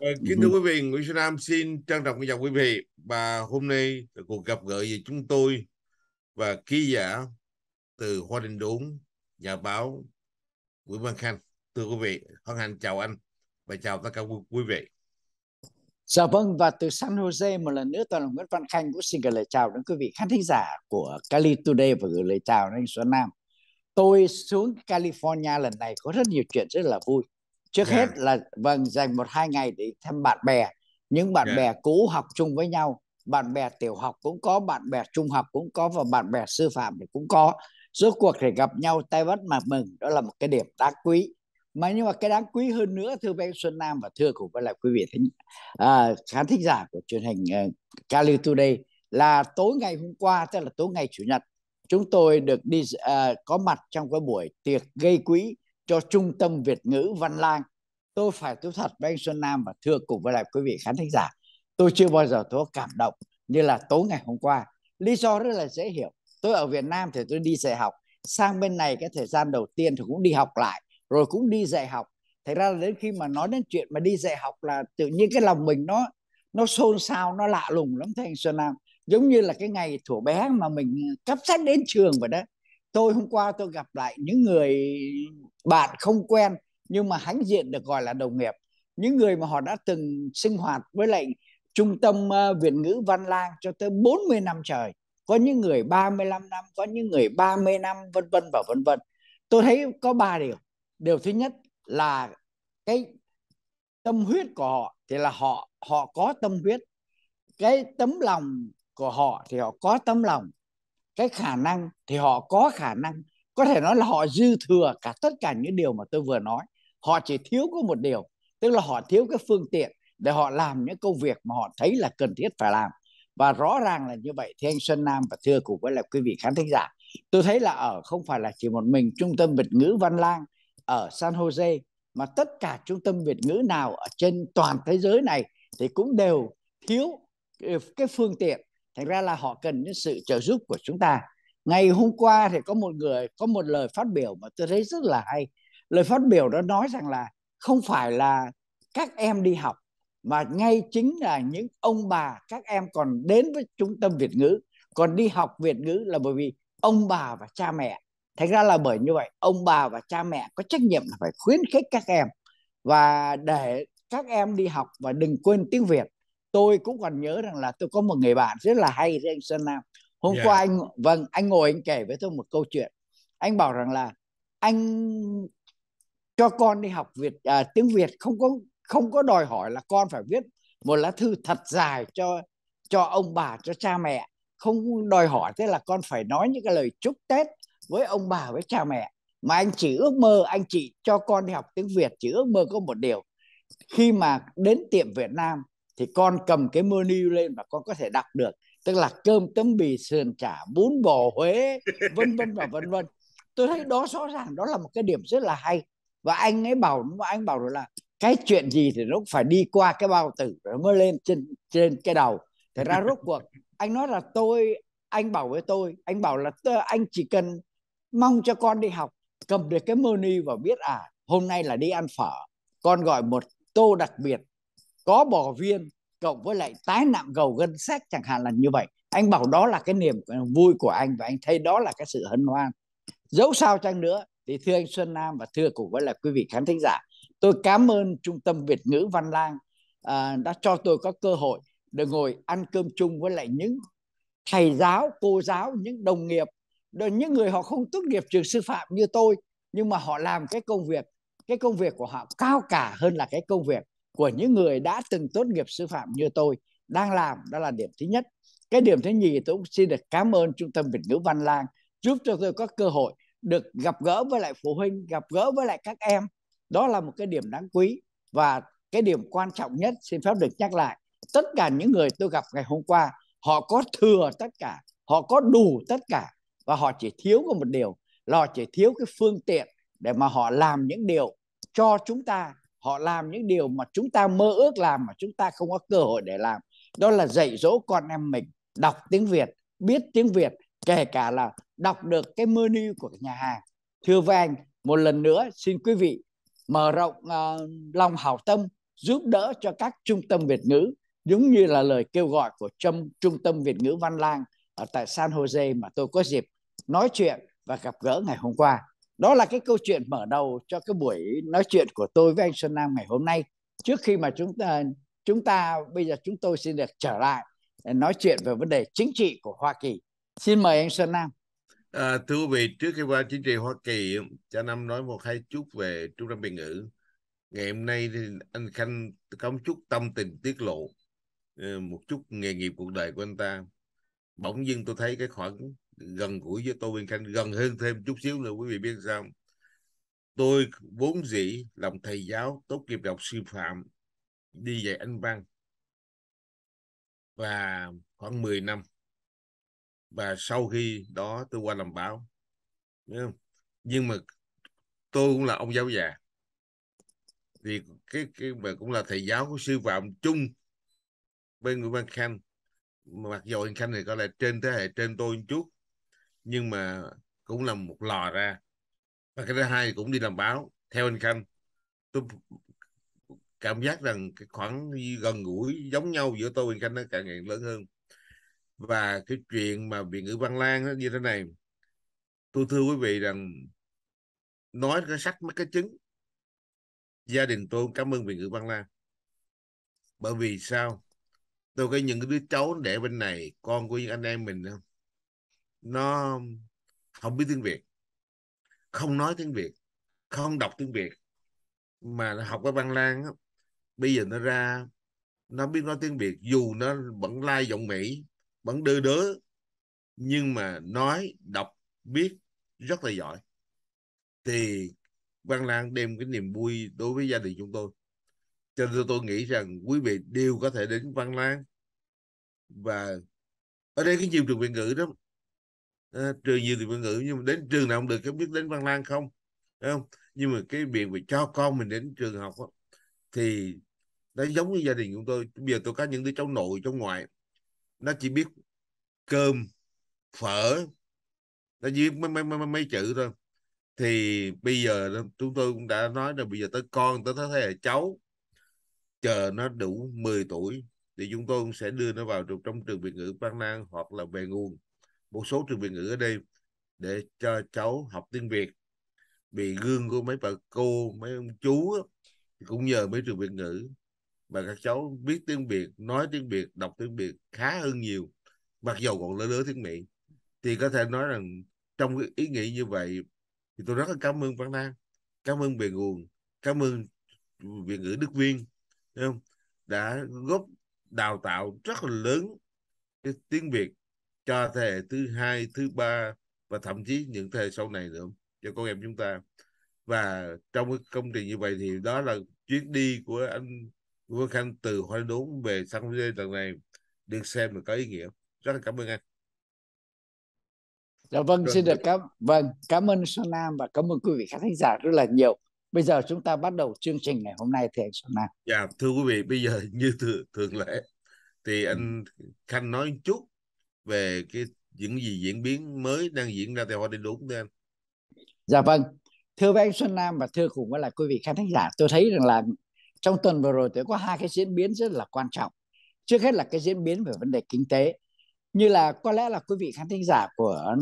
Ờ, ừ kính thưa quý vị, Nguyễn Xuân Nam xin trân trọng kính chào quý vị và hôm nay cuộc gặp gỡ giữa chúng tôi và ký giả từ Hoa Đình Đốn, nhà báo Nguyễn Văn Khanh. Thưa quý vị, hân hạnh chào anh và chào tất cả quý vị. Dạ vâng, và từ San Jose một lần nữa tôi là Nguyễn Văn Khanh cũng xin gửi lời chào đến quý vị khán thính giả của Cali Today và gửi lời chào đến anh Xuân Nam. Tôi xuống California lần này có rất nhiều chuyện rất là vui trước yeah. Dạ. hết là vâng dành một hai ngày để thăm bạn bè những bạn yeah. Dạ. bè cũ học chung với nhau bạn bè tiểu học cũng có bạn bè trung học cũng có và bạn bè sư phạm thì cũng có rốt cuộc thì gặp nhau tay bắt mà mừng đó là một cái điểm đáng quý mà nhưng mà cái đáng quý hơn nữa thưa bé Xuân Nam và thưa cùng với lại quý vị thính à, khán thính giả của truyền hình uh, ờ, Cali Today là tối ngày hôm qua tức là tối ngày chủ nhật chúng tôi được đi uh, có mặt trong cái buổi tiệc gây quỹ cho trung tâm Việt ngữ Văn Lang tôi phải thú thật với anh Xuân Nam và thưa cùng với lại quý vị khán thính giả tôi chưa bao giờ tôi cảm động như là tối ngày hôm qua lý do rất là dễ hiểu tôi ở Việt Nam thì tôi đi dạy học sang bên này cái thời gian đầu tiên thì cũng đi học lại rồi cũng đi dạy học thành ra là đến khi mà nói đến chuyện mà đi dạy học là tự nhiên cái lòng mình nó nó xôn xao nó lạ lùng lắm thưa anh Xuân Nam giống như là cái ngày thủ bé mà mình cắp sách đến trường vậy đó tôi hôm qua tôi gặp lại những người bạn không quen nhưng mà hãnh diện được gọi là đồng nghiệp những người mà họ đã từng sinh hoạt với lại trung tâm uh, ờ, viện ngữ văn lang cho tới 40 năm trời có những người 35 năm có những người 30 năm vân vân và vân vân tôi thấy có ba điều điều thứ nhất là cái tâm huyết của họ thì là họ họ có tâm huyết cái tấm lòng của họ thì họ có tấm lòng cái khả năng thì họ có khả năng có thể nói là họ dư thừa cả tất cả những điều mà tôi vừa nói họ chỉ thiếu có một điều tức là họ thiếu cái phương tiện để họ làm những công việc mà họ thấy là cần thiết phải làm và rõ ràng là như vậy thì anh Xuân Nam và thưa cùng với là quý vị khán thính giả tôi thấy là ở không phải là chỉ một mình trung tâm Việt ngữ Văn Lang ở San Jose mà tất cả trung tâm Việt ngữ nào ở trên toàn thế giới này thì cũng đều thiếu cái phương tiện thành ra là họ cần những sự trợ giúp của chúng ta ngày hôm qua thì có một người có một lời phát biểu mà tôi thấy rất là hay lời phát biểu đó nói rằng là không phải là các em đi học mà ngay chính là những ông bà các em còn đến với trung tâm Việt ngữ còn đi học Việt ngữ là bởi vì ông bà và cha mẹ thành ra là bởi như vậy ông bà và cha mẹ có trách nhiệm là phải khuyến khích các em và để các em đi học và đừng quên tiếng Việt tôi cũng còn nhớ rằng là tôi có một người bạn rất là hay đấy anh Sơn Nam hôm yeah. qua dạ. anh vâng anh ngồi anh kể với tôi một câu chuyện anh bảo rằng là anh cho con đi học Việt à, tiếng Việt không có không có đòi hỏi là con phải viết một lá thư thật dài cho cho ông bà cho cha mẹ không đòi hỏi thế là con phải nói những cái lời chúc Tết với ông bà với cha mẹ mà anh chỉ ước mơ anh chị cho con đi học tiếng Việt chỉ ước mơ có một điều khi mà đến tiệm Việt Nam thì con cầm cái menu lên và con có thể đọc được tức là cơm tấm bì sườn chả bún bò huế vân vân và vân vân tôi thấy đó rõ ràng đó là một cái điểm rất là hay và anh ấy bảo anh bảo là cái chuyện gì thì nó cũng phải đi qua cái bao tử rồi mới lên trên trên cái đầu thế ra rốt cuộc anh nói là tôi anh bảo với tôi anh bảo là tôi, anh chỉ cần mong cho con đi học cầm được cái menu và biết à hôm nay là đi ăn phở con gọi một tô đặc biệt có bò viên cộng với lại tái nạm gầu gân sách chẳng hạn là như vậy anh bảo đó là cái niềm ờ, vui của anh và anh thấy đó là cái sự hân hoan dẫu sao chăng nữa thì thưa anh Xuân Nam và thưa cùng với là quý vị khán thính giả tôi cảm ơn trung tâm Việt ngữ Văn Lang à, đã cho tôi có cơ hội được ngồi ăn cơm chung với lại những thầy giáo cô giáo những đồng nghiệp những người họ không tốt nghiệp trường sư phạm như tôi nhưng mà họ làm cái công việc cái công việc của họ cao cả hơn là cái công việc của những người đã từng tốt nghiệp sư phạm như tôi đang làm đó là điểm thứ nhất cái điểm thứ nhì tôi cũng xin được cảm ơn trung tâm việt ngữ văn lang giúp cho tôi có cơ hội được gặp gỡ với lại phụ huynh gặp gỡ với lại các em đó là một cái điểm đáng quý và cái điểm quan trọng nhất xin phép được nhắc lại tất cả những người tôi gặp ngày hôm qua họ có thừa tất cả họ có đủ tất cả và họ chỉ thiếu có một điều là họ chỉ thiếu cái phương tiện để mà họ làm những điều cho chúng ta họ làm những điều mà chúng ta mơ ước làm mà chúng ta không có cơ hội để làm đó là dạy dỗ con em mình đọc tiếng việt biết tiếng việt kể cả là đọc được cái menu của nhà hàng thưa vàng một lần nữa xin quý vị mở rộng uh, lòng hảo tâm giúp đỡ cho các trung tâm việt ngữ giống như là lời kêu gọi của trung trung tâm việt ngữ văn lang ở tại san jose mà tôi có dịp nói chuyện và gặp gỡ ngày hôm qua đó là cái câu chuyện mở đầu cho cái buổi nói chuyện của tôi với anh Xuân Nam ngày hôm nay trước khi mà chúng ta chúng ta bây giờ chúng tôi xin được trở lại nói chuyện về vấn đề chính trị của Hoa Kỳ xin mời anh Xuân Nam à, thưa quý vị trước khi qua chính trị Hoa Kỳ cha năm nói một hai chút về trung tâm biên ngữ ngày hôm nay thì anh Khanh có một chút tâm tình tiết lộ ờ, một chút nghề nghiệp cuộc đời của anh ta bỗng dưng tôi thấy cái khoảng gần gũi với tô Nguyên Khanh gần hơn thêm chút xíu nữa quý vị biết sao tôi vốn dĩ làm thầy giáo tốt nghiệp đọc sư phạm đi dạy anh văn và khoảng 10 năm và sau khi đó tôi qua làm báo không? nhưng mà tôi cũng là ông giáo già thì cái cái mà cũng là thầy giáo của sư phạm chung bên người Văn Khanh mặc dù anh Khanh thì có lẽ trên thế hệ trên tôi một chút nhưng mà cũng là một lò ra và cái thứ hai cũng đi làm báo theo anh khanh tôi cảm giác rằng cái khoảng gần gũi giống nhau giữa tôi và anh khanh nó càng ngày lớn hơn và cái chuyện mà việt ngữ văn lan nó như thế này tôi thưa quý vị rằng nói cái sách mấy cái chứng gia đình tôi cảm ơn việt ngữ văn lan bởi vì sao tôi có những cái đứa cháu để bên này con của những anh em mình không nó không biết tiếng việt không nói tiếng việt không đọc tiếng việt mà nó học ở văn lang á bây giờ nó ra nó biết nói tiếng việt dù nó vẫn lai like giọng mỹ vẫn đơ đớ nhưng mà nói đọc biết rất là giỏi thì văn lang đem cái niềm vui đối với gia đình chúng tôi cho nên tôi nghĩ rằng quý vị đều có thể đến văn lang và ở đây cái nhiều trường việt ngữ đó à, trường gì thì ngoại ngữ nhưng mà đến trường nào cũng được không biết đến văn lang không phải không nhưng mà cái việc mà cho con mình đến trường học đó, thì nó giống như gia đình chúng tôi bây giờ tôi có những đứa cháu nội cháu ngoại nó chỉ biết cơm phở nó chỉ biết mấy, mấy, mấy, mấy chữ thôi thì bây giờ chúng tôi cũng đã nói là bây giờ tới con tới thế hệ cháu chờ nó đủ 10 tuổi thì chúng tôi cũng sẽ đưa nó vào trong trường Việt ngữ Văn Lang hoặc là về nguồn một số trường việt ngữ ở đây để cho cháu học tiếng việt vì gương của mấy bà cô mấy ông chú cũng nhờ mấy trường việt ngữ mà các cháu biết tiếng việt nói tiếng việt đọc tiếng việt khá hơn nhiều mặc dầu còn lỡ lỡ tiếng mỹ thì có thể nói rằng trong cái ý nghĩ như vậy thì tôi rất là cảm ơn văn nam cảm ơn về nguồn cảm ơn việt ngữ đức viên đã góp đào tạo rất là lớn cái tiếng việt cho thế hệ thứ hai thứ ba và thậm chí những thế hệ sau này nữa cho con em chúng ta và trong cái công trình như vậy thì đó là chuyến đi của anh Nguyễn Khanh từ Hoa Đốn về San Jose lần này được xem là có ý nghĩa rất là cảm ơn anh Dạ vâng, xin được cảm vâng cảm ơn Sơn Nam và cảm ơn quý vị khán giả rất là nhiều. Bây giờ chúng ta bắt đầu chương trình ngày hôm nay thì anh Sơn Nam. Dạ thưa quý vị, bây giờ như thường, thường lệ thì anh Khanh nói chút về cái những gì diễn biến mới đang diễn ra tại Hoa Đình đúng thế anh? Dạ vâng. Thưa với anh Xuân Nam và thưa cùng với lại quý vị khán thính giả, tôi thấy rằng là trong tuần vừa rồi tôi có hai cái diễn biến rất là quan trọng. Trước hết là cái diễn biến về vấn đề kinh tế. Như là có lẽ là quý vị khán thính giả của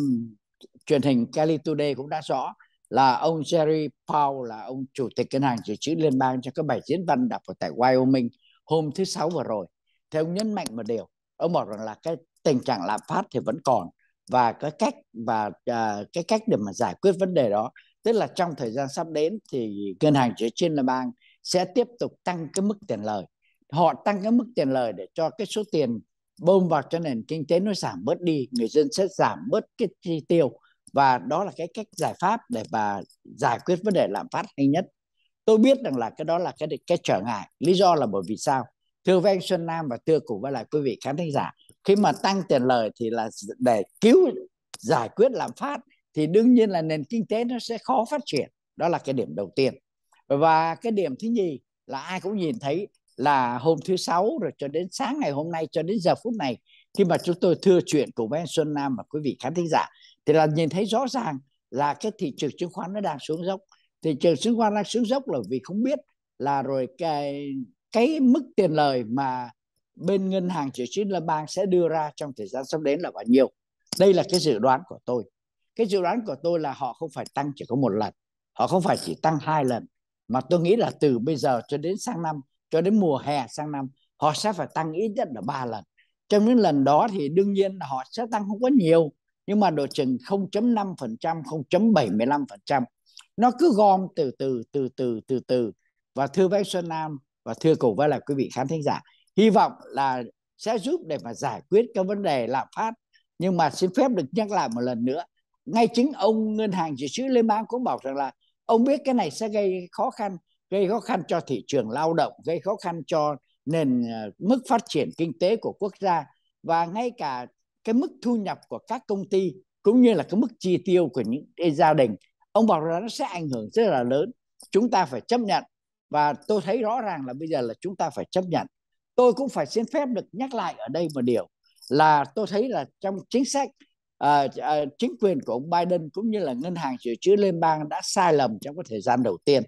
truyền hình Cali Today cũng đã rõ là ông Jerry Powell là ông chủ tịch ngân hàng dự trữ liên bang cho các bài diễn văn đọc ở tại Wyoming hôm thứ sáu vừa rồi. Thì ông nhấn mạnh một điều, ông bảo rằng là cái tình trạng lạm phát thì vẫn còn và cái cách và uh, cái cách để mà giải quyết vấn đề đó tức là trong thời gian sắp đến thì ngân hàng dự trên là bang sẽ tiếp tục tăng cái mức tiền lời họ tăng cái mức tiền lời để cho cái số tiền bơm vào cho nền kinh tế nó giảm bớt đi người dân sẽ giảm bớt cái chi tiêu và đó là cái cách giải pháp để mà giải quyết vấn đề lạm phát hay nhất tôi biết rằng là cái đó là cái cái trở ngại lý do là bởi vì sao thưa với anh Xuân Nam và thưa cùng với lại quý vị khán thính giả khi mà tăng tiền lời thì là để cứu giải quyết lạm phát thì đương nhiên là nền kinh tế nó sẽ khó phát triển đó là cái điểm đầu tiên và cái điểm thứ nhì là ai cũng nhìn thấy là hôm thứ sáu rồi cho đến sáng ngày hôm nay cho đến giờ phút này khi mà chúng tôi thưa chuyện của Ben Xuân Nam và quý vị khán thính giả thì là nhìn thấy rõ ràng là cái thị trường chứng khoán nó đang xuống dốc thị trường chứng khoán đang xuống dốc là vì không biết là rồi cái cái mức tiền lời mà bên ngân hàng chỉ trích Liên bang sẽ đưa ra trong thời gian sắp đến là bao nhiêu. Đây là cái dự đoán của tôi. Cái dự đoán của tôi là họ không phải tăng chỉ có một lần, họ không phải chỉ tăng hai lần, mà tôi nghĩ là từ bây giờ cho đến sang năm, cho đến mùa hè sang năm, họ sẽ phải tăng ít nhất là ba lần. Trong những lần đó thì đương nhiên là họ sẽ tăng không có nhiều, nhưng mà độ chừng 0.5%, 0.75%. Nó cứ gom từ từ, từ từ, từ từ. Và thưa với Xuân Nam và thưa cùng với là quý vị khán thính giả, hy vọng là sẽ giúp để mà giải quyết các vấn đề lạm phát nhưng mà xin phép được nhắc lại một lần nữa ngay chính ông ngân hàng dự trữ liên bang cũng bảo rằng là ông biết cái này sẽ gây khó khăn gây khó khăn cho thị trường lao động gây khó khăn cho nền ờ, mức phát triển kinh tế của quốc gia và ngay cả cái mức thu nhập của các công ty cũng như là cái mức chi tiêu của những gia đình ông bảo rằng nó sẽ ảnh hưởng rất là lớn chúng ta phải chấp nhận và tôi thấy rõ ràng là bây giờ là chúng ta phải chấp nhận tôi cũng phải xin phép được nhắc lại ở đây một điều là tôi thấy là trong chính sách uh, uh, chính quyền của ông Biden cũng như là ngân hàng dự trữ liên bang đã sai lầm trong cái thời gian đầu tiên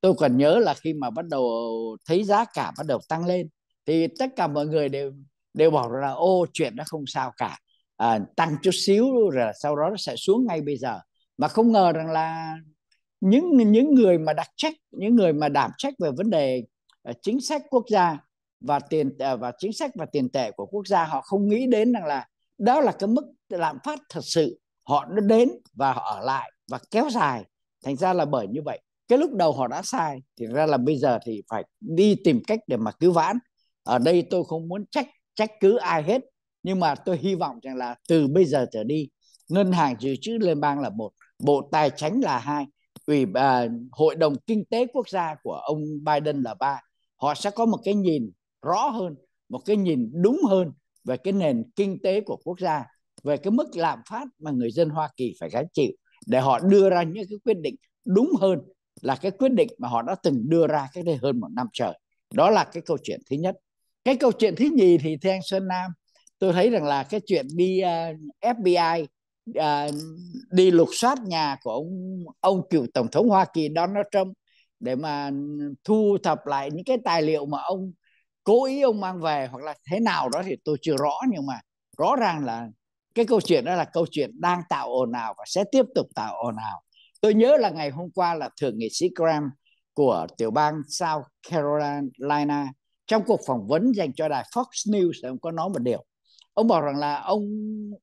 tôi còn nhớ là khi mà bắt đầu thấy giá cả bắt đầu tăng lên thì tất cả mọi người đều đều bảo là ô chuyện nó không sao cả à, tăng chút xíu rồi sau đó nó sẽ xuống ngay bây giờ mà không ngờ rằng là những những người mà đặt trách những người mà đảm trách về vấn đề ờ, chính sách quốc gia và tiền à, và chính sách và tiền tệ của quốc gia họ không nghĩ đến rằng là đó là cái mức lạm phát thật sự họ nó đến và họ ở lại và kéo dài thành ra là bởi như vậy cái lúc đầu họ đã sai thì ra là bây giờ thì phải đi tìm cách để mà cứu vãn ở đây tôi không muốn trách trách cứ ai hết nhưng mà tôi hy vọng rằng là từ bây giờ trở đi ngân hàng dự trữ liên bang là một bộ tài chính là hai ủy à, hội đồng kinh tế quốc gia của ông Biden là ba họ sẽ có một cái nhìn rõ hơn một cái nhìn đúng hơn về cái nền kinh tế của quốc gia về cái mức lạm phát mà người dân Hoa Kỳ phải gánh chịu để họ đưa ra những cái quyết định đúng hơn là cái quyết định mà họ đã từng đưa ra cách đây hơn một năm trời đó là cái câu chuyện thứ nhất cái câu chuyện thứ nhì thì theo anh Sơn Nam tôi thấy rằng là cái chuyện đi uh, ờ, FBI uh, ờ, đi lục soát nhà của ông ông cựu tổng thống Hoa Kỳ Donald Trump để mà thu thập lại những cái tài liệu mà ông cố ý ông mang về hoặc là thế nào đó thì tôi chưa rõ nhưng mà rõ ràng là cái câu chuyện đó là câu chuyện đang tạo ồn ào và sẽ tiếp tục tạo ồn ào tôi nhớ là ngày hôm qua là thượng nghị sĩ Graham của tiểu bang South Carolina trong cuộc phỏng vấn dành cho đài Fox News ông có nói một điều ông bảo rằng là ông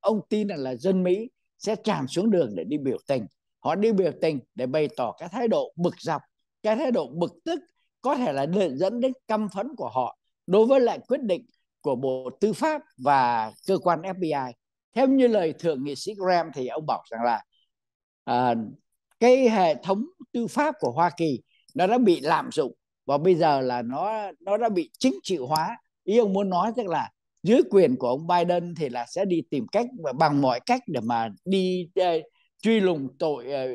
ông tin rằng là dân Mỹ sẽ tràn xuống đường để đi biểu tình họ đi biểu tình để bày tỏ cái thái độ bực dọc cái thái độ bực tức có thể là dẫn đến căm phẫn của họ đối với lại quyết định của Bộ Tư pháp và cơ quan FBI. Theo như lời thượng nghị sĩ Graham thì ông bảo rằng là à, cái hệ thống tư pháp của Hoa Kỳ nó đã bị lạm dụng và bây giờ là nó nó đã bị chính trị hóa. Ý ông muốn nói tức là dưới quyền của ông Biden thì là sẽ đi tìm cách và bằng mọi cách để mà đi uh, truy lùng tội ờ,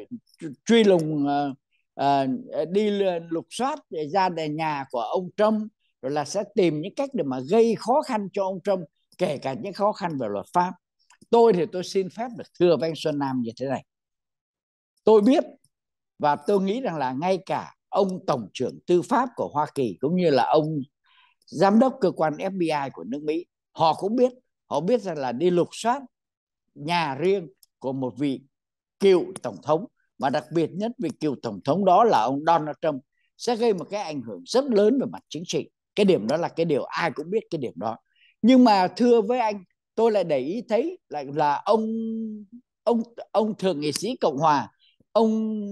truy lùng uh, uh, đi lục soát ra nhà của ông Trump rồi là sẽ tìm những cách để mà gây khó khăn cho ông Trump kể cả những khó khăn về luật pháp tôi thì tôi xin phép được thưa với anh Xuân Nam như thế này tôi biết và tôi nghĩ rằng là ngay cả ông tổng trưởng tư pháp của Hoa Kỳ cũng như là ông giám đốc cơ quan FBI của nước Mỹ họ cũng biết họ biết rằng là đi lục soát nhà riêng của một vị cựu tổng thống và đặc biệt nhất vị cựu tổng thống đó là ông Donald Trump sẽ gây một cái ảnh hưởng rất lớn về mặt chính trị cái điểm đó là cái điều ai cũng biết cái điểm đó nhưng mà thưa với anh tôi lại để ý thấy là là ông ông ông thượng nghị sĩ cộng hòa ông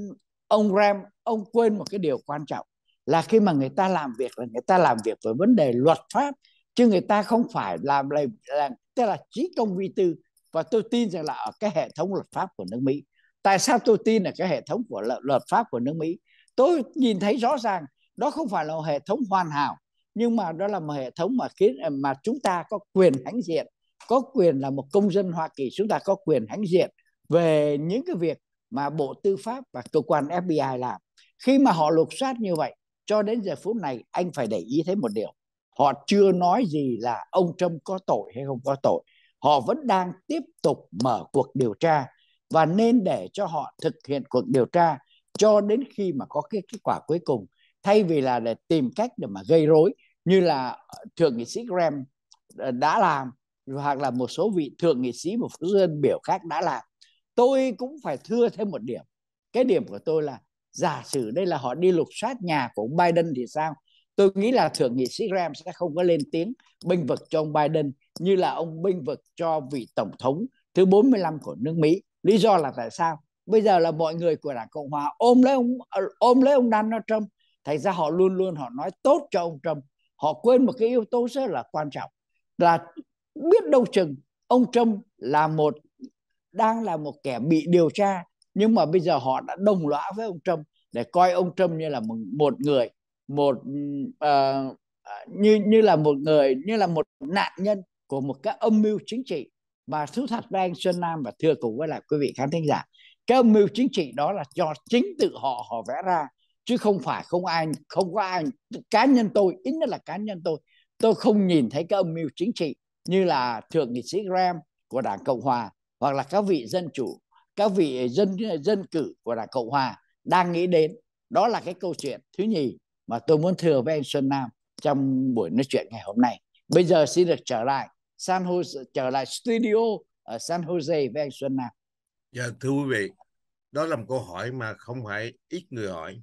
ông ram ông quên một cái điều quan trọng là khi mà người ta làm việc là người ta làm việc với vấn đề luật pháp chứ người ta không phải làm là, là tức là trí công vi tư và tôi tin rằng là ở cái hệ thống luật pháp của nước Mỹ tại sao tôi tin là cái hệ thống của luật pháp của nước Mỹ tôi nhìn thấy rõ ràng đó không phải là hệ thống hoàn hảo nhưng mà đó là một hệ thống mà khiến à, mà chúng ta có quyền hãnh diện có quyền là một công dân Hoa Kỳ chúng ta có quyền hãnh diện về những cái việc mà Bộ Tư pháp và cơ quan FBI làm khi mà họ lục soát như vậy cho đến giờ phút này anh phải để ý thấy một điều họ chưa nói gì là ông Trump có tội hay không có tội họ vẫn đang tiếp tục mở cuộc điều tra và nên để cho họ thực hiện cuộc điều tra cho đến khi mà có cái kết quả cuối cùng thay vì là để tìm cách để mà gây rối như là thượng nghị sĩ Graham ờ, đã làm hoặc là một số vị thượng nghị sĩ một số dân biểu khác đã làm tôi cũng phải thưa thêm một điểm cái điểm của tôi là giả sử đây là họ đi lục soát nhà của ông Biden thì sao tôi nghĩ là thượng nghị sĩ Graham sẽ không có lên tiếng binh vực cho ông Biden như là ông binh vực cho vị tổng thống thứ 45 của nước Mỹ lý do là tại sao bây giờ là mọi người của đảng cộng hòa ôm lấy ông ờ, ôm lấy ông Donald Trump thành ra họ luôn luôn họ nói tốt cho ông Trump họ quên một cái yếu tố rất là quan trọng là biết đâu chừng ông Trump là một đang là một kẻ bị điều tra nhưng mà bây giờ họ đã đồng lõa với ông Trump để coi ông Trump như là một, một người một uh, như như là một người như là một nạn nhân của một cái âm mưu chính trị và thú thật với anh Xuân Nam và thưa cùng với lại quý vị khán thính giả cái âm mưu chính trị đó là do chính tự họ họ vẽ ra chứ không phải không ai không có ai cá nhân tôi ít nhất là cá nhân tôi tôi không nhìn thấy cái âm mưu chính trị như là thượng nghị sĩ Graham của đảng Cộng hòa hoặc là các vị dân chủ các vị dân dân cử của đảng Cộng hòa đang nghĩ đến đó là cái câu chuyện thứ nhì mà tôi muốn thừa với anh Xuân Nam trong buổi nói chuyện ngày hôm nay bây giờ xin được trở lại San Jose trở lại studio ở San Jose với anh Xuân Nam. Dạ thưa quý vị, đó là một câu hỏi mà không phải ít người hỏi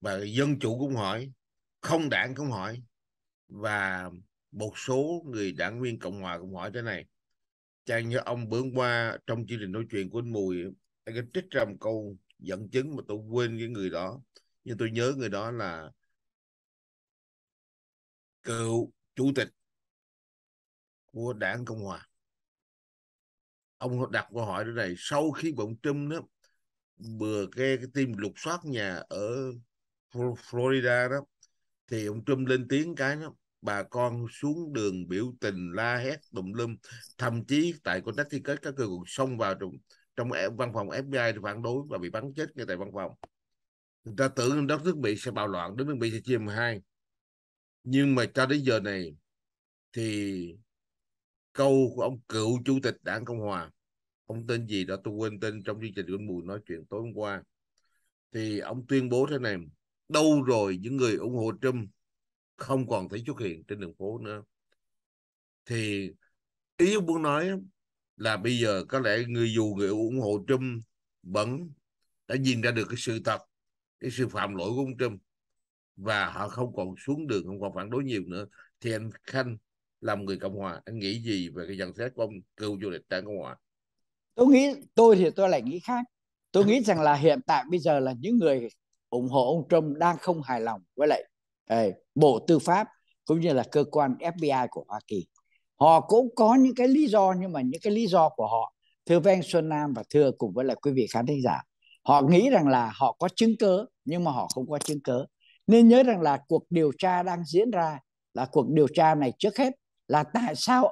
và dân chủ cũng hỏi không đảng cũng hỏi và một số người đảng viên cộng hòa cũng hỏi thế này chàng như ông bướng qua trong chương trình nói chuyện của anh mùi anh trích ra một câu dẫn chứng mà tôi quên cái người đó nhưng tôi nhớ người đó là cựu chủ tịch của đảng cộng hòa ông đặt câu hỏi thế này sau khi bọn Trump đó vừa cái, cái team lục soát nhà ở Florida đó thì ông Trump lên tiếng cái đó bà con xuống đường biểu tình la hét tùm lum thậm chí tại con tách thi kết các cơ còn xông vào trong trong văn phòng FBI phản đối và bị bắn chết ngay tại văn phòng người ta tưởng đất nước Mỹ sẽ bạo loạn đất nước Mỹ sẽ chia hai nhưng mà cho đến giờ này thì câu của ông cựu chủ tịch đảng Cộng Hòa ông tên gì đó tôi quên tên trong chương trình của mùi nói chuyện tối hôm qua thì ông tuyên bố thế này đâu rồi những người ủng hộ Trump không còn thấy xuất hiện trên đường phố nữa thì ý ông muốn nói là bây giờ có lẽ người dù người ủng hộ Trump vẫn đã nhìn ra được cái sự thật cái sự phạm lỗi của ông Trump và họ không còn xuống đường không còn phản đối nhiều nữa thì anh Khanh làm người cộng hòa anh nghĩ gì về cái nhận xét của ông cựu chủ tịch đảng cộng hòa tôi nghĩ tôi thì tôi lại nghĩ khác tôi nghĩ rằng là hiện tại bây giờ là những người ủng hộ ông Trump đang không hài lòng với lại eh, Bộ Tư pháp cũng như là cơ quan FBI của Hoa Kỳ. Họ cũng có những cái lý do nhưng mà những cái lý do của họ thưa với Xuân Nam và thưa cùng với lại quý vị khán thính giả họ nghĩ rằng là họ có chứng cứ nhưng mà họ không có chứng cứ. nên nhớ rằng là cuộc điều tra đang diễn ra là cuộc điều tra này trước hết là tại sao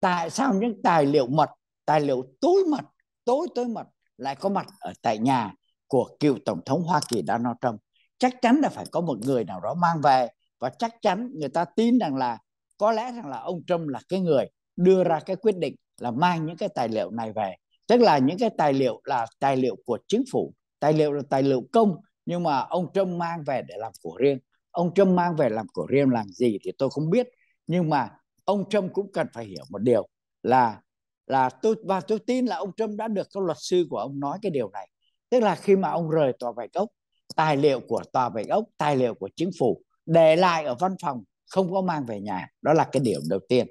tại sao những tài liệu mật tài liệu tối mật tối tối mật lại có mặt ở tại nhà của cựu tổng thống Hoa Kỳ Donald Trump chắc chắn là phải có một người nào đó mang về và chắc chắn người ta tin rằng là có lẽ rằng là ông Trump là cái người đưa ra cái quyết định là mang những cái tài liệu này về tức là những cái tài liệu là tài liệu của chính phủ tài liệu là tài liệu công nhưng mà ông Trump mang về để làm của riêng ông Trump mang về làm của riêng làm gì thì tôi không biết nhưng mà ông Trump cũng cần phải hiểu một điều là là tôi và tôi tin là ông Trump đã được các luật sư của ông nói cái điều này tức là khi mà ông rời tòa bạch ốc tài liệu của tòa bạch ốc tài liệu của chính phủ để lại ở văn phòng không có mang về nhà đó là cái điểm đầu tiên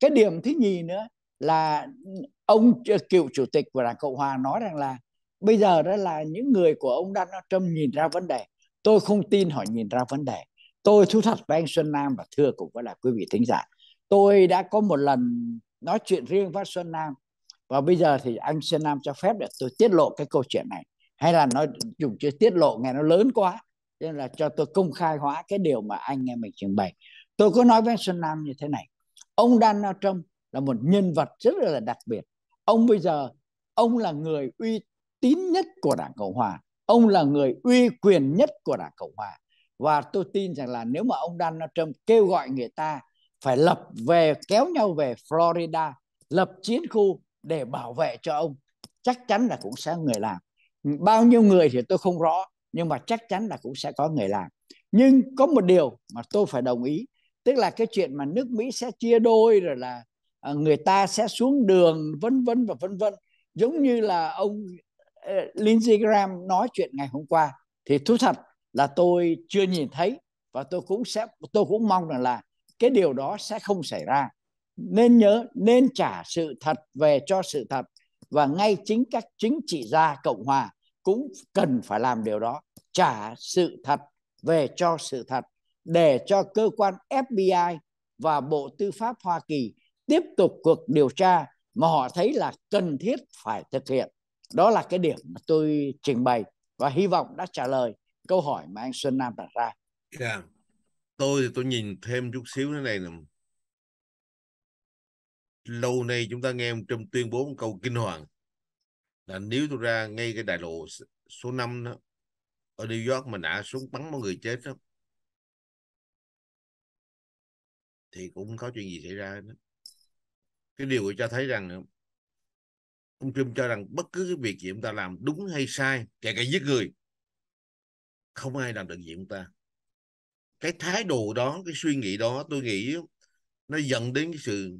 cái điểm thứ nhì nữa là ông cựu chủ tịch của đảng cộng hòa nói rằng là bây giờ đó là những người của ông Donald Trump nhìn ra vấn đề tôi không tin họ nhìn ra vấn đề tôi thú thật với anh Xuân Nam và thưa cũng với là quý vị thính giả tôi đã có một lần nói chuyện riêng với Xuân Nam và bây giờ thì anh Xuân Nam cho phép để tôi tiết lộ cái câu chuyện này hay là nó dùng chữ tiết lộ nghe nó lớn quá nên là cho tôi công khai hóa cái điều mà anh em mình trình bày tôi có nói với Xuân Nam như thế này ông Donald Trump là một nhân vật rất là đặc biệt ông bây giờ ông là người uy tín nhất của đảng cộng hòa ông là người uy quyền nhất của đảng cộng hòa và tôi tin rằng là nếu mà ông Donald Trump kêu gọi người ta phải lập về kéo nhau về Florida lập chiến khu để bảo vệ cho ông chắc chắn là cũng sẽ người làm bao nhiêu người thì tôi không rõ nhưng mà chắc chắn là cũng sẽ có người làm nhưng có một điều mà tôi phải đồng ý tức là cái chuyện mà nước mỹ sẽ chia đôi rồi là à, người ta sẽ xuống đường vân vân và vân vân giống như là ông ờ, Lindsey Graham nói chuyện ngày hôm qua thì thú thật là tôi chưa nhìn thấy và tôi cũng sẽ tôi cũng mong rằng là cái điều đó sẽ không xảy ra nên nhớ nên trả sự thật về cho sự thật và ngay chính các chính trị gia cộng hòa cũng cần phải làm điều đó trả sự thật về cho sự thật để cho cơ quan FBI và Bộ Tư pháp Hoa Kỳ tiếp tục cuộc điều tra mà họ thấy là cần thiết phải thực hiện. Đó là cái điểm mà tôi trình bày và hy vọng đã trả lời câu hỏi mà anh Xuân Nam đặt ra. Yeah. Dạ. Tôi thì tôi nhìn thêm chút xíu thế này nè lâu nay chúng ta nghe ông Trump tuyên bố một câu kinh hoàng là nếu tôi ra ngay cái đại lộ số 5 đó, ở New York mà nã súng bắn mọi người chết đó, thì cũng không có chuyện gì xảy ra nữa. Cái điều cho thấy rằng ông Trump cho rằng bất cứ cái việc gì chúng ta làm đúng hay sai, kể cả giết người, không ai làm được gì chúng ta. Cái thái độ đó, cái suy nghĩ đó tôi nghĩ nó dẫn đến cái sự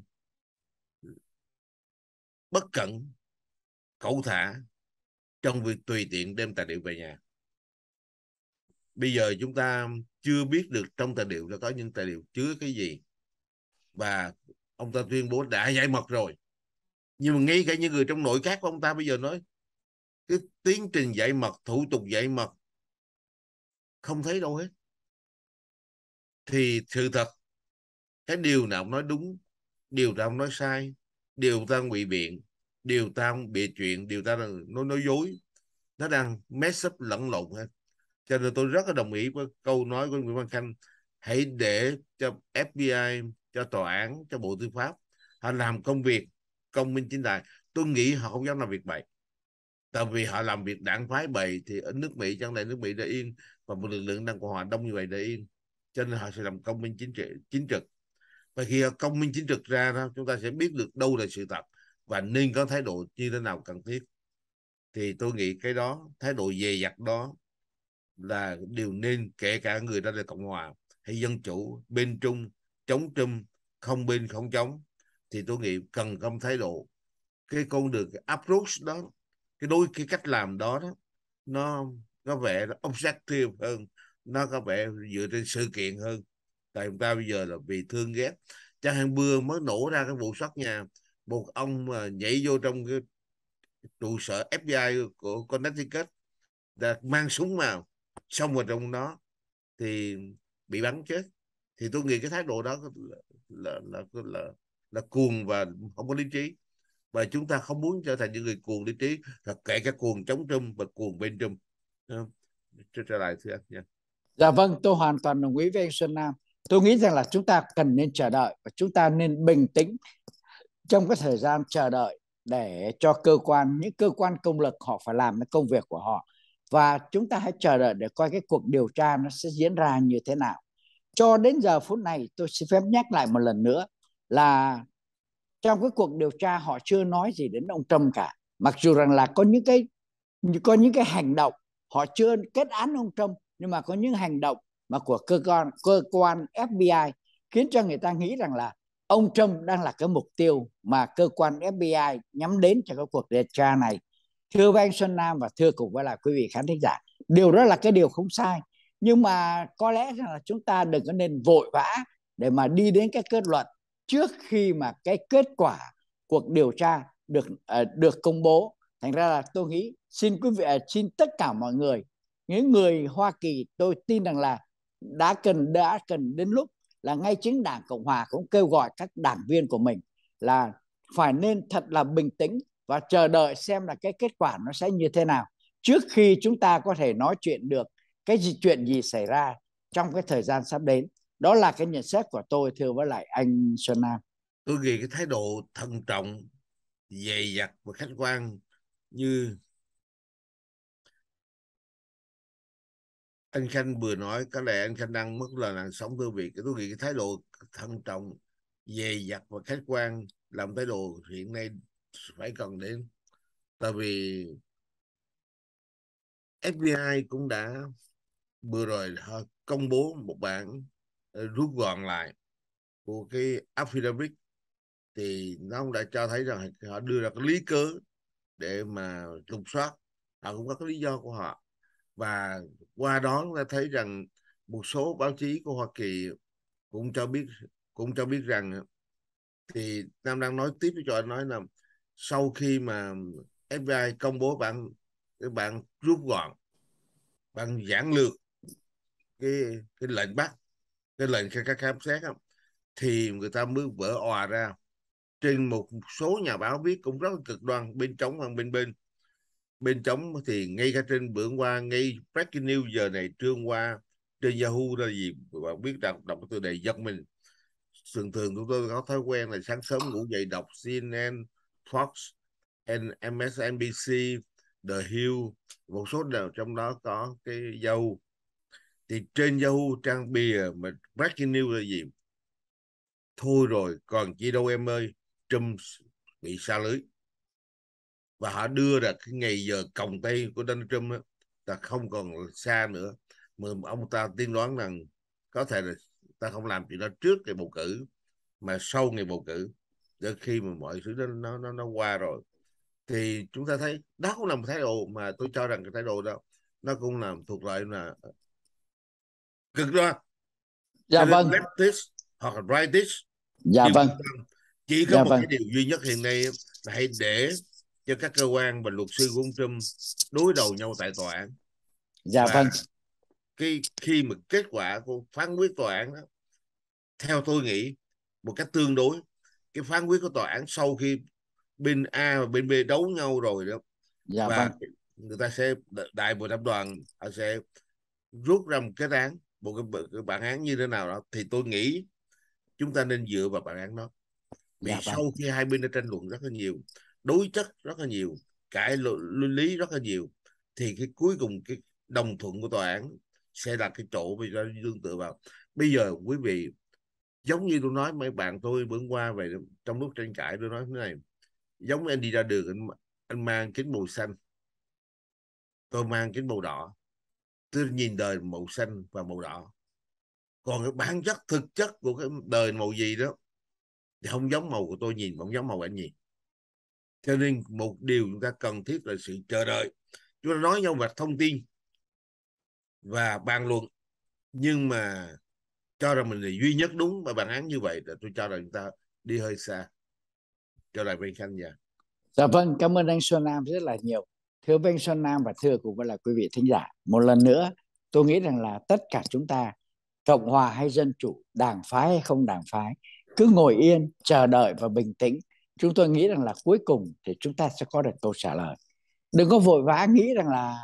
bất cẩn cẩu thả trong việc tùy tiện đem tài liệu về nhà bây giờ chúng ta chưa biết được trong tài liệu là có những tài liệu chứa cái gì và ông ta tuyên bố đã giải mật rồi nhưng mà ngay cả những người trong nội các của ông ta bây giờ nói cái tiến trình giải mật thủ tục giải mật không thấy đâu hết thì sự thật cái điều nào ông nói đúng điều nào ông nói sai điều ta ngụy biện điều ta bị chuyện điều ta là nó nói dối nó đang mess up lẫn lộn hết cho nên tôi rất là đồng ý với câu nói của Nguyễn Văn Khanh hãy để cho FBI cho tòa án cho bộ tư pháp họ làm công việc công minh chính đại tôi nghĩ họ không dám làm việc bậy tại vì họ làm việc đảng phái bậy thì ở nước Mỹ chẳng lẽ nước Mỹ đã yên và một lực lượng đang của họ đông như vậy đã yên cho nên họ sẽ làm công minh chính trị chính trực và khi công minh chính trực ra đó chúng ta sẽ biết được đâu là sự thật và nên có thái độ như thế nào cần thiết thì tôi nghĩ cái đó thái độ dè dặt đó là điều nên kể cả người ta là cộng hòa hay dân chủ bên trung chống trump không bên không chống thì tôi nghĩ cần công thái độ cái con đường cái approach đó cái đối cái cách làm đó đó nó có vẻ nó objective hơn nó có vẻ dựa trên sự kiện hơn tại chúng ta bây giờ là vì thương ghét chẳng hạn bưa mới nổ ra cái vụ sót nhà một ông mà nhảy vô trong cái trụ sở FBI của Connecticut đã mang súng vào xong vào trong đó thì bị bắn chết thì tôi nghĩ cái thái độ đó là là là, là, là cuồng và không có lý trí và chúng ta không muốn trở thành những người cuồng lý trí là kể cả cuồng chống Trump và cuồng bên Trump ờ, trở lại thưa anh nha. Dạ vâng, tôi hoàn toàn đồng ý với anh Xuân Nam tôi nghĩ rằng là chúng ta cần nên chờ đợi và chúng ta nên bình tĩnh trong cái thời gian chờ đợi để cho cơ quan những cơ quan công lực họ phải làm cái công việc của họ và chúng ta hãy chờ đợi để coi cái cuộc điều tra nó sẽ diễn ra như thế nào cho đến giờ phút này tôi xin phép nhắc lại một lần nữa là trong cái cuộc điều tra họ chưa nói gì đến ông Trump cả mặc dù rằng là có những cái có những cái hành động họ chưa kết án ông Trump nhưng mà có những hành động mà của cơ quan cơ quan FBI khiến cho người ta nghĩ rằng là ông Trump đang là cái mục tiêu mà cơ quan FBI nhắm đến cho cái cuộc điều tra này. Thưa với anh Xuân Nam và thưa cùng với là quý vị khán thính giả, điều đó là cái điều không sai. Nhưng mà có lẽ rằng là chúng ta đừng có nên vội vã để mà đi đến cái kết luận trước khi mà cái kết quả cuộc điều tra được ờ, được công bố. Thành ra là tôi nghĩ xin quý vị ờ, xin tất cả mọi người những người Hoa Kỳ tôi tin rằng là đã cần đã cần đến lúc là ngay chính đảng cộng hòa cũng kêu gọi các đảng viên của mình là phải nên thật là bình tĩnh và chờ đợi xem là cái kết quả nó sẽ như thế nào trước khi chúng ta có thể nói chuyện được cái gì, chuyện gì xảy ra trong cái thời gian sắp đến đó là cái nhận xét của tôi thưa với lại anh Xuân Nam tôi nghĩ cái thái độ thận trọng dày dặt và khách quan như anh khanh vừa nói có lẽ anh khanh đang mất là làn sóng tư việt tôi nghĩ cái thái độ thận trọng dè dặt và khách quan làm thái độ hiện nay phải cần đến tại vì FBI cũng đã vừa rồi công bố một bản ờ, rút gọn lại của cái affidavit thì nó cũng đã cho thấy rằng họ đưa ra cái lý cớ để mà lục soát họ cũng có cái lý do của họ và qua đó chúng ta thấy rằng một số báo chí của Hoa Kỳ cũng cho biết cũng cho biết rằng thì Nam đang nói tiếp với cho anh nói là sau khi mà FBI công bố bản cái bản rút gọn bằng giản lược cái cái lệnh bắt cái lệnh các khám xét thì người ta mới vỡ òa ra trên một số nhà báo viết cũng rất là cực đoan bên chống và bên bên bên trống thì ngay cả trên bữa qua ngay breaking news giờ này trưa qua trên Yahoo ra gì bạn biết đọc đọc từ đề giật mình thường thường chúng tôi có thói quen là sáng sớm ngủ dậy đọc CNN Fox MSNBC The Hill một số nào trong đó có cái Yahoo thì trên Yahoo trang bìa mà breaking news là gì thôi rồi còn chi đâu em ơi Trump bị xa lưới và họ đưa ra cái ngày giờ còng tay của Donald Trump đó, ta không còn xa nữa mà ông ta tiên đoán rằng có thể là ta không làm chuyện đó trước ngày bầu cử mà sau ngày bầu cử để khi mà mọi thứ đó nó nó nó qua rồi thì chúng ta thấy đó cũng là một thái độ mà tôi cho rằng cái thái độ đó nó cũng là thuộc loại là cực đoan dạ vâng leftist hoặc rightist dạ Nhưng vâng chỉ có dạ, một vâng. cái điều duy nhất hiện nay là hãy để cho các cơ quan và luật sư của ông Trump đối đầu nhau tại tòa án dạ và vâng khi khi mà kết quả của phán quyết tòa án đó theo tôi nghĩ một cách tương đối cái phán quyết của tòa án sau khi bên A và bên B đấu nhau rồi đó dạ, và vâng. người ta sẽ đại bộ thẩm đoàn họ sẽ rút ra một cái án một cái, cái bản án như thế nào đó thì tôi nghĩ chúng ta nên dựa vào bản án đó vì dạ, vâng. sau vâng. khi hai bên đã tranh luận rất là nhiều đối chất rất là nhiều cãi luận lý rất là nhiều thì cái cuối cùng cái đồng thuận của tòa án sẽ là cái chỗ bây giờ tương tự vào bây giờ quý vị giống như tôi nói mấy bạn tôi bữa qua về trong lúc tranh cãi tôi nói thế này giống anh đi ra đường anh, anh mang kính màu xanh tôi mang kính màu đỏ tôi nhìn đời màu xanh và màu đỏ còn cái bản chất thực chất của cái đời màu gì đó thì không giống màu của tôi nhìn không giống màu anh nhìn cho nên một điều chúng ta cần thiết là sự chờ đợi chúng ta nói nhau về thông tin và bàn luận nhưng mà cho rằng mình là duy nhất đúng và bàn án như vậy là tôi cho rằng chúng ta đi hơi xa cho lại bên khanh nhà dạ vâng cảm ơn anh xuân nam rất là nhiều thưa bên xuân nam và thưa cũng với là quý vị thính giả một lần nữa tôi nghĩ rằng là tất cả chúng ta cộng hòa hay dân chủ đảng phái hay không đảng phái cứ ngồi yên chờ đợi và bình tĩnh chúng tôi nghĩ rằng là cuối cùng thì chúng ta sẽ có được câu trả lời đừng có vội vã nghĩ rằng là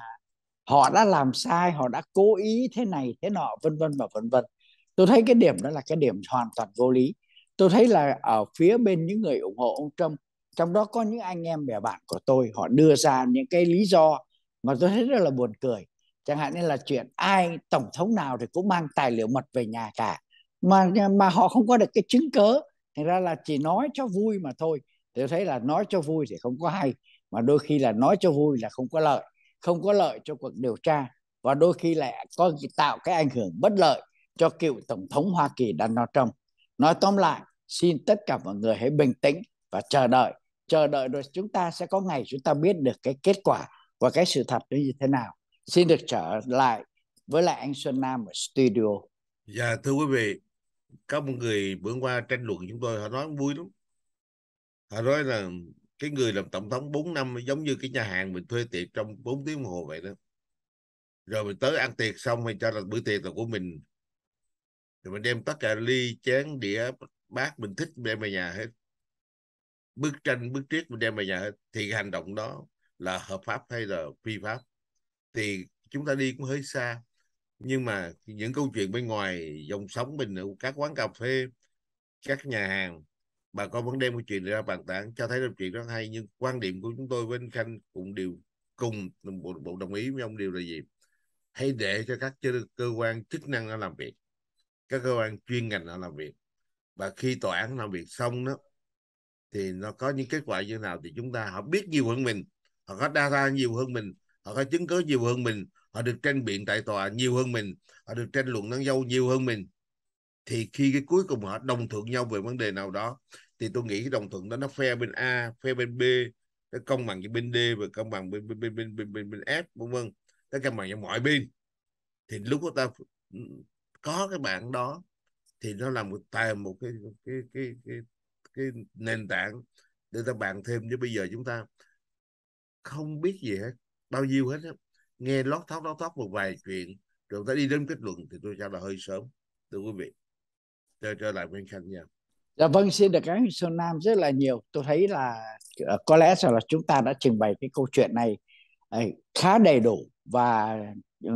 họ đã làm sai họ đã cố ý thế này thế nọ vân vân và vân vân tôi thấy cái điểm đó là cái điểm hoàn toàn vô lý tôi thấy là ở phía bên những người ủng hộ ông trump trong đó có những anh em bè bạn của tôi họ đưa ra những cái lý do mà tôi thấy rất là buồn cười chẳng hạn như là chuyện ai tổng thống nào thì cũng mang tài liệu mật về nhà cả mà mà họ không có được cái chứng cớ thành ra là chỉ nói cho vui mà thôi tôi thấy là nói cho vui thì không có hay mà đôi khi là nói cho vui là không có lợi không có lợi cho cuộc điều tra và đôi khi lại có tạo cái ảnh hưởng bất lợi cho cựu tổng thống Hoa Kỳ Donald Trump nói tóm lại xin tất cả mọi người hãy bình tĩnh và chờ đợi chờ đợi rồi chúng ta sẽ có ngày chúng ta biết được cái kết quả và cái sự thật nó như thế nào xin được trở lại với lại anh Xuân Nam ở studio. Dạ thưa quý vị, có một người bữa qua tranh luận chúng tôi họ nói vui lắm họ nói là cái người làm tổng thống 4 năm giống như cái nhà hàng mình thuê tiệc trong 4 tiếng đồng hồ vậy đó rồi mình tới ăn tiệc xong mình cho là bữa tiệc là của mình rồi mình đem tất cả ly chén đĩa bát mình thích đem về nhà hết bức tranh bức triết mình đem về nhà hết thì cái hành động đó là hợp pháp hay là phi pháp thì chúng ta đi cũng hơi xa nhưng mà những câu chuyện bên ngoài dòng sống mình ở các quán cà phê các nhà hàng bà con vẫn đem câu chuyện ra bàn tán cho thấy là chuyện rất hay nhưng quan điểm của chúng tôi với anh khanh cũng đều cùng bộ, bộ đồng ý với ông điều là gì hãy để cho các cơ quan chức năng nó làm việc các cơ quan chuyên ngành nó làm việc và khi tòa án làm việc xong đó thì nó có những kết quả như thế nào thì chúng ta họ biết nhiều hơn mình họ có data nhiều hơn mình họ có chứng cứ nhiều hơn mình họ được tranh biện tại tòa nhiều hơn mình họ được tranh luận nắng dâu nhiều hơn mình thì khi cái cuối cùng họ đồng thuận nhau về vấn đề nào đó thì tôi nghĩ cái đồng thuận đó nó phe bên A phe bên B nó công bằng với bên D và công bằng bên bên bên bên bên bên, bên F vân vân nó công bằng cho mọi bên thì lúc chúng ta có cái bạn đó thì nó là một tài một cái cái cái cái, cái nền tảng để ta bàn thêm chứ bây giờ chúng ta không biết gì hết bao nhiêu hết nghe lót thóc lót thóc một vài chuyện rồi ta đi đến kết luận thì tôi cho là hơi sớm thưa quý vị trở trở lại nguyên khanh nha dạ vâng xin được cảm ơn nam rất là nhiều tôi thấy là ờ, có lẽ rằng là chúng ta đã trình bày cái câu chuyện này ờ, khá đầy đủ và ừ,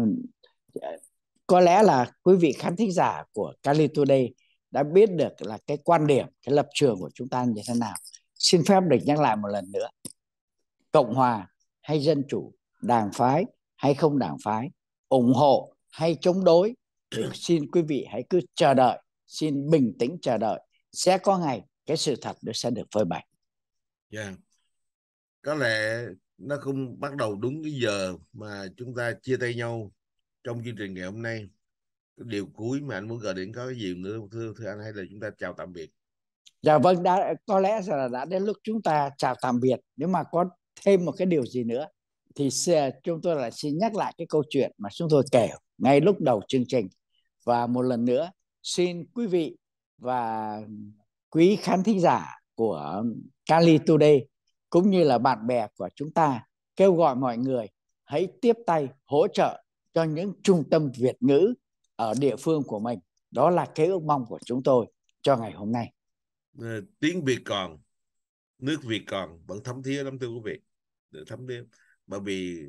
có lẽ là quý vị khán thính giả của Cali Today đã biết được là cái quan điểm, cái lập trường của chúng ta như thế nào. Xin phép được nhắc lại một lần nữa. Cộng hòa hay dân chủ, đảng phái hay không đảng phái ủng hộ hay chống đối thì xin quý vị hãy cứ chờ đợi xin bình tĩnh chờ đợi sẽ có ngày cái sự thật nó sẽ được phơi bày yeah. Dạ. có lẽ nó không bắt đầu đúng cái giờ mà chúng ta chia tay nhau trong chương trình ngày hôm nay cái điều cuối mà anh muốn gửi đến có cái gì nữa thưa thưa anh hay là chúng ta chào tạm biệt dạ vâng đã có lẽ là đã đến lúc chúng ta chào tạm biệt nếu mà có thêm một cái điều gì nữa thì chúng tôi lại xin nhắc lại cái câu chuyện mà chúng tôi kể ngay lúc đầu chương trình và một lần nữa xin quý vị và quý khán thính giả của Cali Today cũng như là bạn bè của chúng ta kêu gọi mọi người hãy tiếp tay hỗ trợ cho những trung tâm Việt ngữ ở địa phương của mình. Đó là cái ước mong của chúng tôi cho ngày hôm nay. Ờ, tiếng Việt còn, nước Việt còn vẫn thấm thía lắm thưa quý vị. Thấm thía bởi vì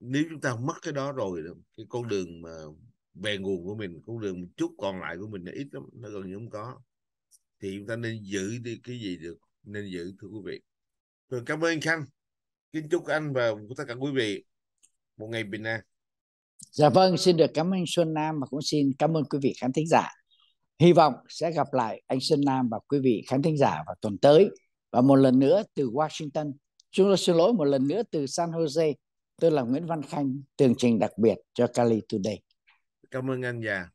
nếu chúng ta mất cái đó rồi cái con đường mà về nguồn của mình con đường một chút còn lại của mình nó ít lắm nó gần như không có thì chúng ta nên giữ đi cái gì được nên giữ thưa quý vị rồi cảm ơn anh khanh kính chúc anh và tất cả quý vị một ngày bình an dạ vâng xin được cảm ơn xuân nam và cũng xin cảm ơn quý vị khán thính giả hy vọng sẽ gặp lại anh xuân nam và quý vị khán thính giả vào tuần tới và một lần nữa từ washington chúng tôi xin lỗi một lần nữa từ San Jose tôi là Nguyễn Văn Khanh tường trình đặc biệt cho Cali Today cảm ơn anh già